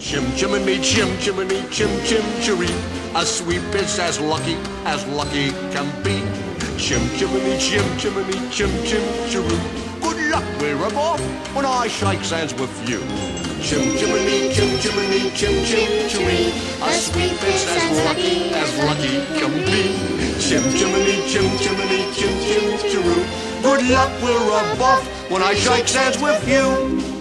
Chim chimini chim chimini chim chim chiri. A sweep is as lucky as lucky can be. Chim chimini chim chimini chim chim chiri. Good luck, we're off when I shake hands with you. Chim chimini chim chimini chim chim chiri. A sweep is as lucky as lucky can be. Chim chimini chim chimini chim chim chiri. Good luck, we're off when I shake hands with you.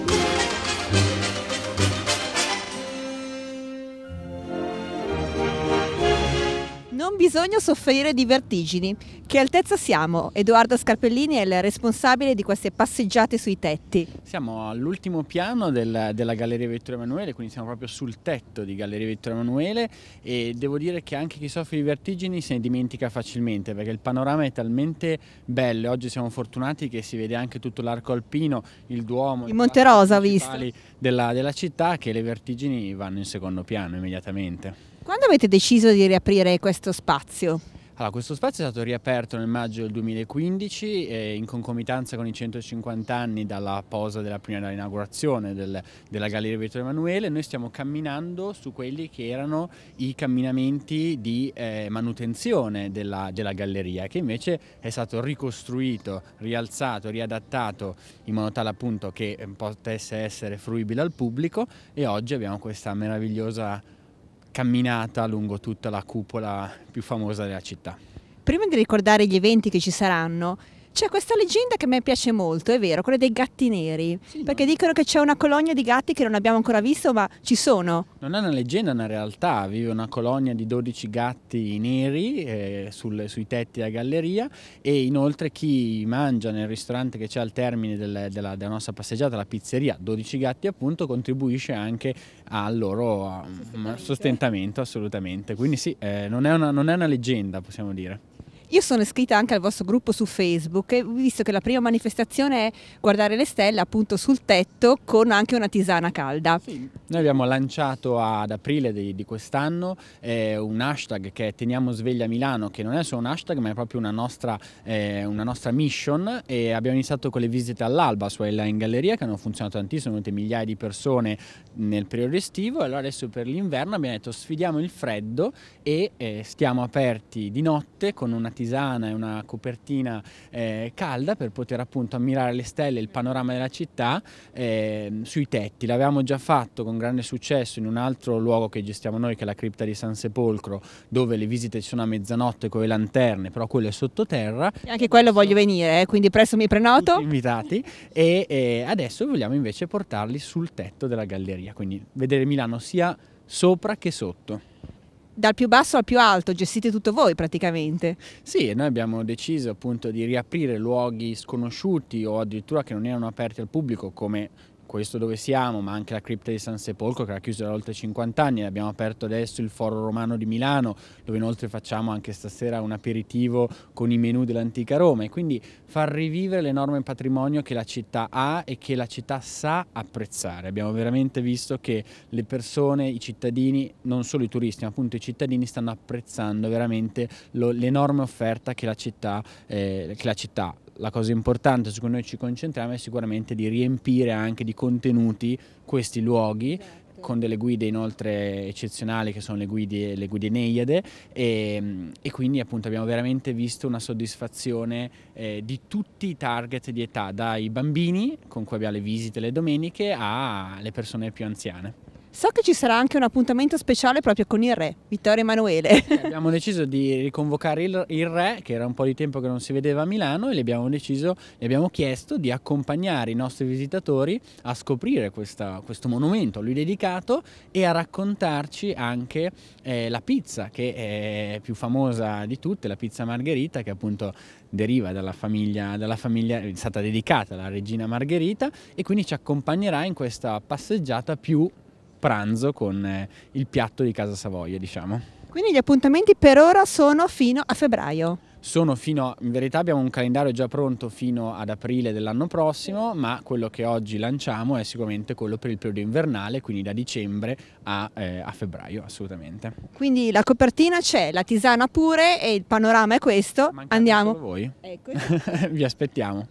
bisogna soffrire di vertigini. Che altezza siamo? Edoardo Scarpellini è il responsabile di queste passeggiate sui tetti. Siamo all'ultimo piano del, della Galleria Vittorio Emanuele, quindi siamo proprio sul tetto di Galleria Vittorio Emanuele e devo dire che anche chi soffre di vertigini se ne dimentica facilmente perché il panorama è talmente bello. Oggi siamo fortunati che si vede anche tutto l'arco alpino, il Duomo, il Monte Rosa, visto. Della, della città che le vertigini vanno in secondo piano immediatamente. Quando avete deciso di riaprire questo spazio? Allora, questo spazio è stato riaperto nel maggio del 2015 eh, in concomitanza con i 150 anni dalla posa della prima inaugurazione del, della Galleria Vittorio Emanuele. Noi stiamo camminando su quelli che erano i camminamenti di eh, manutenzione della, della, galleria, che invece è stato ricostruito, rialzato, riadattato in modo tale appunto che eh, potesse essere fruibile al pubblico e oggi abbiamo questa meravigliosa camminata lungo tutta la cupola più famosa della città. Prima di ricordare gli eventi che ci saranno, c'è questa leggenda che a me piace molto, è vero, quella dei gatti neri, sì, perché no? dicono che c'è una colonia di gatti che non abbiamo ancora visto, ma ci sono. Non è una leggenda, è una realtà, vive una colonia di 12 gatti neri eh, sul, sui tetti della galleria e inoltre chi mangia nel ristorante che c'è al termine del, della, della, nostra passeggiata, la pizzeria, 12 gatti appunto, contribuisce anche al loro mm, sostentamento, assolutamente. Quindi sì, eh, non, è una, non è una leggenda, possiamo dire. Io sono iscritta anche al vostro gruppo su Facebook e visto che la prima manifestazione è guardare le stelle appunto sul tetto con anche una tisana calda. Sì. Noi abbiamo lanciato ad aprile di, di quest'anno eh, un hashtag che è Teniamo sveglia Milano, che non è solo un hashtag ma è proprio una nostra, eh, una nostra mission e abbiamo iniziato con le visite all'alba su Ella in Galleria che hanno funzionato tantissimo, sono venute migliaia di persone nel periodo estivo e allora adesso per l'inverno abbiamo detto sfidiamo il freddo e eh, stiamo aperti di notte con una tisana artigiana e una copertina eh, calda per poter appunto ammirare le stelle, il panorama della città eh, sui tetti. L'avevamo già fatto con grande successo in un altro luogo che gestiamo noi che è la cripta di San Sepolcro dove le visite ci sono a mezzanotte con le lanterne, però quello è sottoterra. E anche quello voglio venire, eh, quindi presto mi prenoto. Tutti invitati e, e adesso vogliamo invece portarli sul tetto della galleria, quindi vedere Milano sia sopra che sotto dal più basso al più alto, gestite tutto voi praticamente. Sì, noi abbiamo deciso appunto di riaprire luoghi sconosciuti o addirittura che non erano aperti al pubblico come questo dove siamo, ma anche la cripta di San Sepolcro che era chiusa da oltre 50 anni, abbiamo aperto adesso il Foro Romano di Milano, dove inoltre facciamo anche stasera un aperitivo con i menù dell'antica Roma e quindi far rivivere l'enorme patrimonio che la città ha e che la città sa apprezzare. Abbiamo veramente visto che le persone, i cittadini, non solo i turisti, ma appunto i cittadini stanno apprezzando veramente l'enorme offerta che la città, eh, che la città la cosa importante su cui noi ci concentriamo è sicuramente di riempire anche di contenuti questi luoghi certo. con delle guide inoltre eccezionali che sono le guide, le guide Neiade e, ehm, e, quindi appunto abbiamo veramente visto una soddisfazione eh, di tutti i target di età, dai bambini con cui abbiamo le visite le domeniche alle persone più anziane. So che ci sarà anche un appuntamento speciale proprio con il re, Vittorio Emanuele. abbiamo deciso di riconvocare il, il, re, che era un po' di tempo che non si vedeva a Milano, e gli abbiamo, deciso, gli abbiamo chiesto di accompagnare i nostri visitatori a scoprire questa, questo monumento a lui dedicato e a raccontarci anche eh, la pizza, che è più famosa di tutte, la pizza margherita, che appunto deriva dalla famiglia, dalla famiglia, è stata dedicata alla regina Margherita, e quindi ci accompagnerà in questa passeggiata più pranzo con eh, il piatto di Casa Savoia, diciamo. Quindi gli appuntamenti per ora sono fino a febbraio. Sono fino, in verità abbiamo un calendario già pronto fino ad aprile dell'anno prossimo, ma quello che oggi lanciamo è sicuramente quello per il periodo invernale, quindi da dicembre a, eh, a febbraio assolutamente. Quindi la copertina c'è, la tisana pure e il panorama è questo. Mancate Andiamo. voi. Ecco. Esatto. Vi aspettiamo.